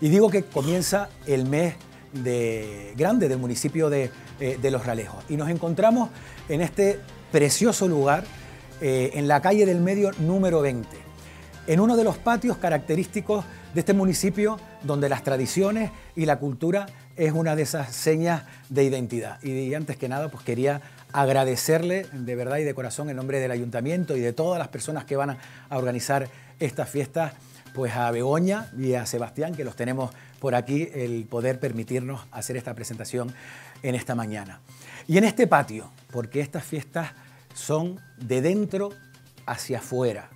Y digo que comienza el mes de, grande del municipio de, eh, Los Ralejos. Y nos encontramos en este precioso lugar, eh, en la calle del medio número 20, en uno de los patios característicos de este municipio donde las tradiciones y la cultura es una de esas señas de identidad. Y antes que nada, pues quería agradecerle de verdad y de corazón en nombre del ayuntamiento y de todas las personas que van a, organizar estas fiestas pues a Begoña y a Sebastián, que los tenemos por aquí, el poder permitirnos hacer esta presentación en esta mañana. Y en este patio, porque estas fiestas son de dentro hacia afuera.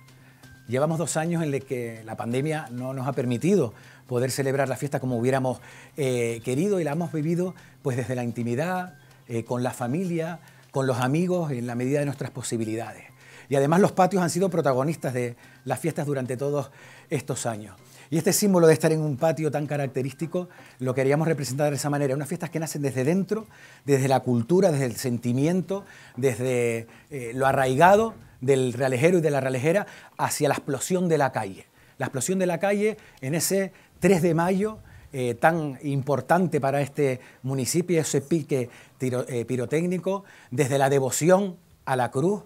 Llevamos dos años en los que la pandemia no nos ha permitido poder celebrar la fiesta como hubiéramos eh, querido y la hemos vivido pues desde la intimidad, eh, con la familia, con los amigos, en la medida de nuestras posibilidades. Y además los patios han sido protagonistas de las fiestas durante todos estos años. Y este símbolo de estar en un patio tan característico lo queríamos representar de esa manera. Unas fiestas que nacen desde dentro, desde la cultura, desde el sentimiento, desde eh, lo arraigado del realejero y de la realejera hacia la explosión de la calle. La explosión de la calle en ese 3 de mayo eh, tan importante para este municipio, ese pique eh, pirotécnico, desde la devoción a la cruz,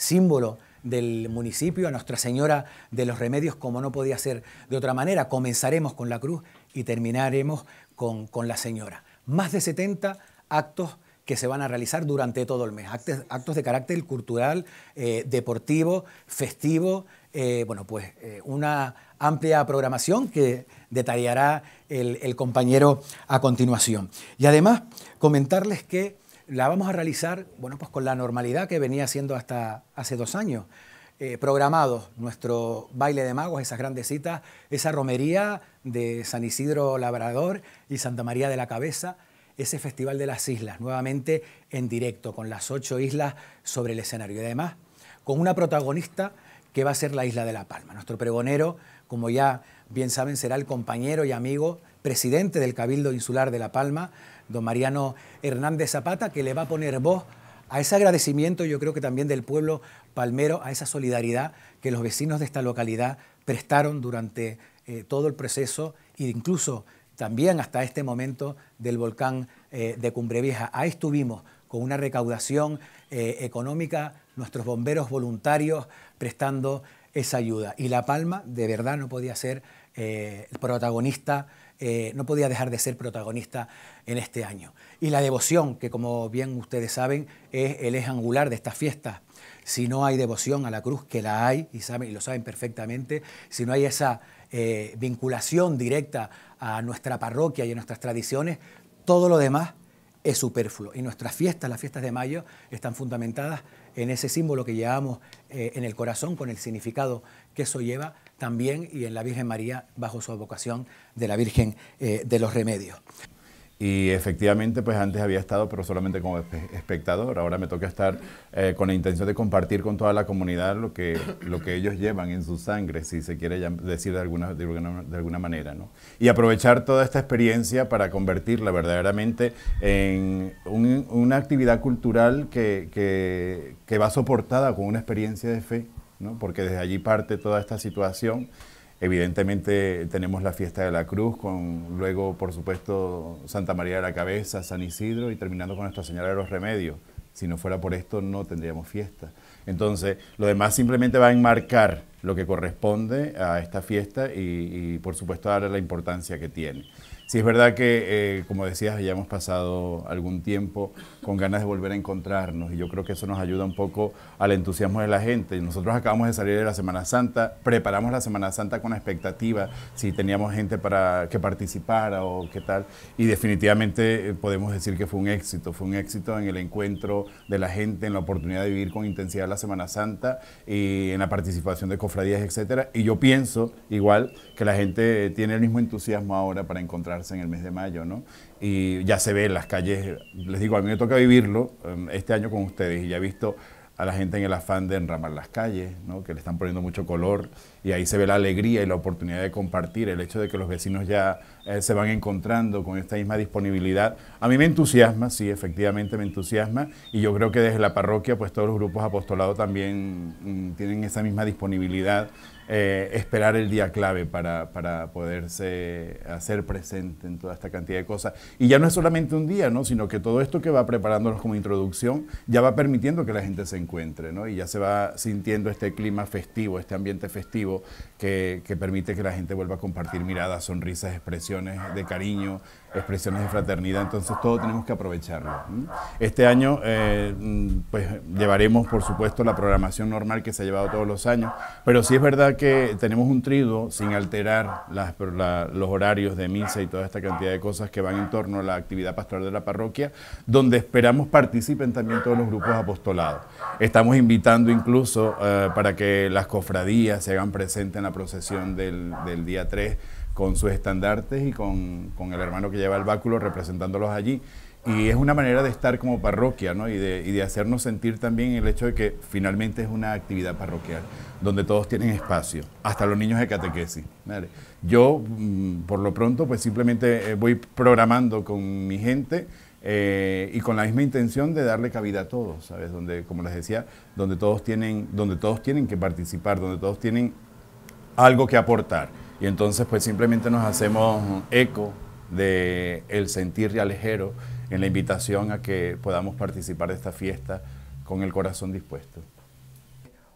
símbolo del municipio, a Nuestra Señora de los Remedios, como no podía ser de otra manera. Comenzaremos con la cruz y terminaremos con, la Señora. Más de 70 actos que se van a realizar durante todo el mes. actos de carácter cultural, eh, deportivo, festivo, eh, bueno, pues eh, una amplia programación que detallará el compañero a continuación. Y además, comentarles que la vamos a realizar bueno, pues con la normalidad que venía siendo hasta hace dos años. programado eh, programados nuestro baile de magos, esas grandes citas, esa romería de San Isidro Labrador y Santa María de la Cabeza, ese Festival de las Islas, nuevamente en directo, con las ocho islas sobre el escenario. Y además, con una protagonista que va a ser la Isla de La Palma. Nuestro pregonero, como ya bien saben, será el compañero y amigo presidente del Cabildo Insular de La Palma, don Mariano Hernández Zapata, que le va a poner voz a ese agradecimiento, yo creo que también del pueblo palmero, a esa solidaridad que los vecinos de esta localidad prestaron durante eh, todo el proceso e incluso también hasta este momento del volcán eh, de Cumbre Vieja. Ahí estuvimos con una recaudación eh, económica, nuestros bomberos voluntarios prestando esa ayuda. Y La Palma de verdad no podía ser eh, protagonista, eh, no podía dejar de ser protagonista en este año. Y la devoción, que como bien ustedes saben, es el eje angular de estas fiestas. Si no hay devoción a la cruz, que la hay, y, saben, y lo saben perfectamente, si no hay esa eh, vinculación directa a nuestra parroquia y a nuestras tradiciones, todo lo demás es superfluo. Y nuestras fiestas, las fiestas de mayo, están fundamentadas en ese símbolo que llevamos eh, en el corazón, con el significado que eso lleva también, y en la Virgen María bajo su advocación de la Virgen eh, de los Remedios. Y efectivamente, pues antes había estado, pero solamente como espectador. Ahora me toca estar eh, con la intención de compartir con toda la comunidad lo que, lo que ellos llevan en su sangre, si se quiere decir de alguna, de alguna, manera. Y aprovechar toda esta experiencia para convertirla verdaderamente en una actividad cultural que, que, va soportada con una experiencia de fe, porque desde allí parte toda esta situación Evidentemente tenemos la fiesta de la Cruz, con luego, por supuesto, Santa María de la Cabeza, San Isidro y terminando con Nuestra Señora de los Remedios. Si no fuera por esto, no tendríamos fiesta. Entonces, lo demás simplemente va a enmarcar lo que corresponde a esta fiesta y, y por supuesto, darle la importancia que tiene. Sí, es verdad que, eh, como decías, hemos pasado algún tiempo con ganas de volver a encontrarnos y yo creo que eso nos ayuda un poco al entusiasmo de la gente. Nosotros acabamos de salir de la Semana Santa, preparamos la Semana Santa con expectativa, si teníamos gente para que participara o qué tal, y definitivamente eh, podemos decir que fue un éxito, fue un éxito en el encuentro de la gente, en la oportunidad de vivir con intensidad la Semana Santa y eh, en la participación de cofradías, etcétera. Y yo pienso igual que la gente tiene el mismo entusiasmo ahora para encontrar en el mes de mayo, ¿no? Y ya se ve en las calles, les digo, a mí me toca vivirlo em, este año con ustedes y ya he visto a la gente en el afán de enramar las calles, ¿no? que le están poniendo mucho color, y ahí se ve la alegría y la oportunidad de compartir, el hecho de que los vecinos ya eh, se van encontrando con esta misma disponibilidad. A mí me entusiasma, sí, efectivamente me entusiasma, y yo creo que desde la parroquia, pues todos los grupos apostolados también mm, tienen esa misma disponibilidad eh, esperar el día clave para, poderse hacer presente en toda esta cantidad de cosas. Y ya no es solamente un día, ¿no? sino que todo esto que va preparándonos como introducción ya va permitiendo que la gente se encuentre y ya se va sintiendo este clima festivo, este ambiente festivo que permite que la gente vuelva a compartir miradas, sonrisas, expresiones de cariño, expresiones de fraternidad, entonces todo tenemos que aprovecharlo. Este año eh, pues llevaremos por supuesto la programación normal que se ha llevado todos los años, pero sí es verdad que tenemos un triduo sin alterar las, los horarios de misa y toda esta cantidad de cosas que van en torno a la actividad pastoral de la parroquia, donde esperamos participen también todos los grupos apostolados. Estamos invitando incluso eh, para que las cofradías se hagan presentes en la procesión del, del día 3 con sus estandartes y con, con el hermano que lleva el báculo representándolos allí. Y es una manera de estar como parroquia, ¿no? Y de, y de, hacernos sentir también el hecho de que finalmente es una actividad parroquial, donde todos tienen espacio, hasta los niños de catequesis. ¿vale? Yo, mm, por lo pronto, pues simplemente eh, voy programando con mi gente eh, y con la misma intención de darle cabida a todos, ¿sabes? Donde, como les decía, donde todos tienen, donde todos tienen que participar, donde todos tienen algo que aportar. Y entonces pues simplemente nos hacemos eco del el sentir realejero en la invitación a que podamos participar de esta fiesta con el corazón dispuesto.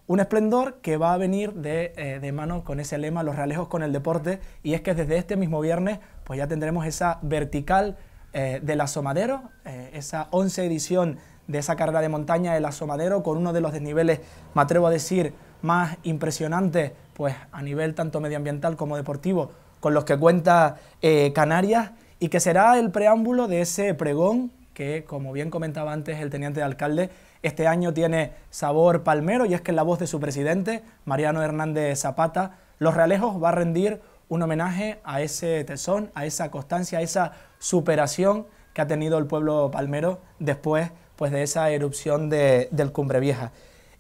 Un esplendor que va a venir eh, de, mano con ese lema, los realejos con el deporte, y es que desde este mismo viernes pues ya tendremos esa vertical eh, del asomadero, eh, esa 11 edición de esa carrera de montaña del asomadero con uno de los desniveles, me atrevo a decir, más impresionantes pues a nivel tanto medioambiental como deportivo con los que cuenta eh, Canarias y que será el preámbulo de ese pregón que, como bien comentaba antes el teniente de alcalde, este año tiene sabor palmero y es que en la voz de su presidente, Mariano Hernández Zapata, Los Realejos va a rendir un homenaje a ese tesón, a esa constancia, a esa superación que ha tenido el pueblo palmero después pues, de esa erupción del Cumbre Vieja.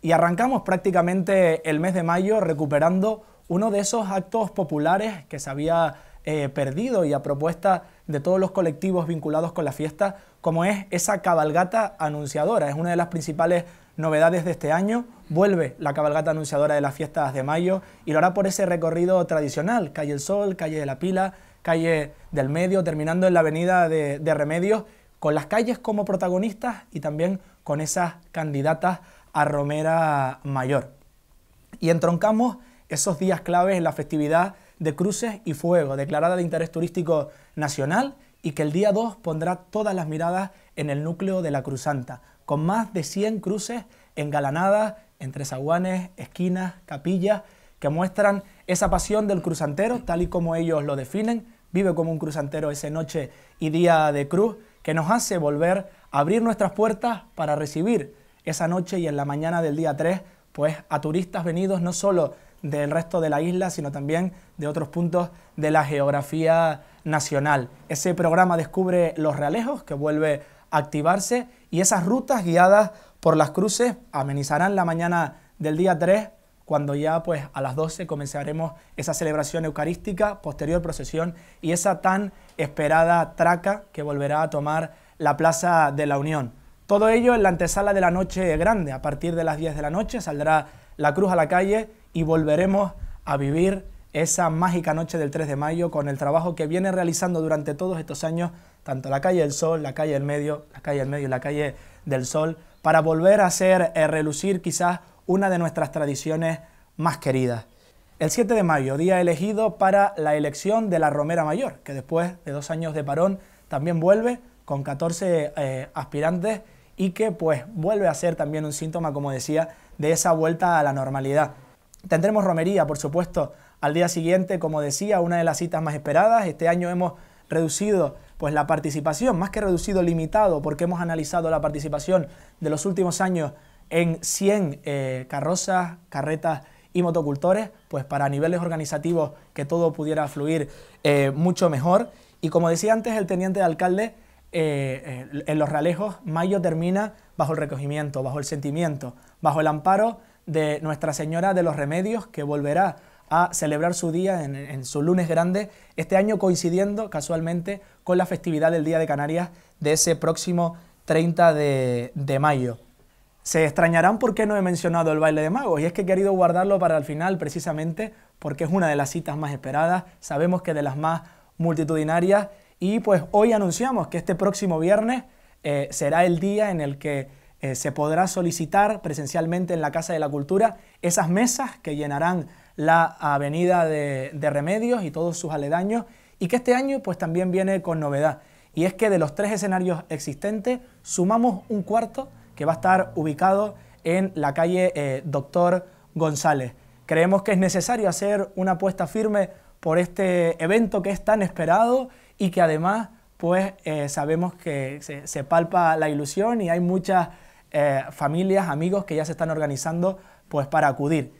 Y arrancamos prácticamente el mes de mayo recuperando uno de esos actos populares que se había eh, perdido y a propuesta de todos los colectivos vinculados con la fiesta, como es esa cabalgata anunciadora. Es una de las principales novedades de este año. Vuelve la cabalgata anunciadora de las fiestas de mayo y lo hará por ese recorrido tradicional, calle El Sol, calle de la Pila, calle del Medio, terminando en la avenida de, de Remedios, con las calles como protagonistas y también con esas candidatas a Romera Mayor. Y entroncamos esos días claves en la festividad de Cruces y Fuego, declarada de interés turístico nacional y que el día 2 pondrá todas las miradas en el núcleo de la Cruzanta, con más de 100 cruces engalanadas entre zaguanes, esquinas, capillas, que muestran esa pasión del cruzantero, tal y como ellos lo definen, vive como un cruzantero ese noche y día de cruz, que nos hace volver a abrir nuestras puertas para recibir esa noche y en la mañana del día 3, pues a turistas venidos no solo del resto de la isla, sino también de otros puntos de la geografía nacional. Ese programa descubre los realejos, que vuelve a activarse, y esas rutas guiadas por las cruces amenizarán la mañana del día 3, cuando ya pues a las 12 comenzaremos esa celebración eucarística, posterior procesión y esa tan esperada traca que volverá a tomar la Plaza de la Unión. Todo ello en la antesala de la noche grande. A partir de las 10 de la noche saldrá la cruz a la calle y volveremos a vivir esa mágica noche del 3 de mayo con el trabajo que viene realizando durante todos estos años tanto la calle del Sol, la calle del Medio, la calle del Medio y la calle del Sol para volver a hacer eh, relucir quizás una de nuestras tradiciones más queridas. El 7 de mayo, día elegido para la elección de la Romera Mayor, que después de dos años de parón también vuelve con 14 eh, aspirantes y que pues vuelve a ser también un síntoma, como decía, de esa vuelta a la normalidad. Tendremos romería, por supuesto, al día siguiente, como decía, una de las citas más esperadas. Este año hemos reducido pues la participación, más que reducido, limitado, porque hemos analizado la participación de los últimos años en 100 eh, carrozas, carretas y motocultores, pues para niveles organizativos que todo pudiera fluir eh, mucho mejor. Y como decía antes el teniente de alcalde, eh, eh, en los realejos, mayo termina bajo el recogimiento, bajo el sentimiento, bajo el amparo de Nuestra Señora de los Remedios, que volverá a celebrar su día en, su lunes grande, este año coincidiendo casualmente con la festividad del Día de Canarias de ese próximo 30 de mayo. Se extrañarán por qué no he mencionado el baile de magos, y es que he querido guardarlo para el final precisamente porque es una de las citas más esperadas, sabemos que de las más multitudinarias, y pues hoy anunciamos que este próximo viernes eh, será el día en el que eh, se podrá solicitar presencialmente en la Casa de la Cultura esas mesas que llenarán la avenida de, de Remedios y todos sus aledaños, y que este año pues también viene con novedad, y es que de los tres escenarios existentes sumamos un cuarto, que va a estar ubicado en la calle eh, Doctor González. Creemos que es necesario hacer una apuesta firme por este evento que es tan esperado y que además pues eh, sabemos que se, palpa la ilusión y hay muchas eh, familias, amigos que ya se están organizando pues para acudir.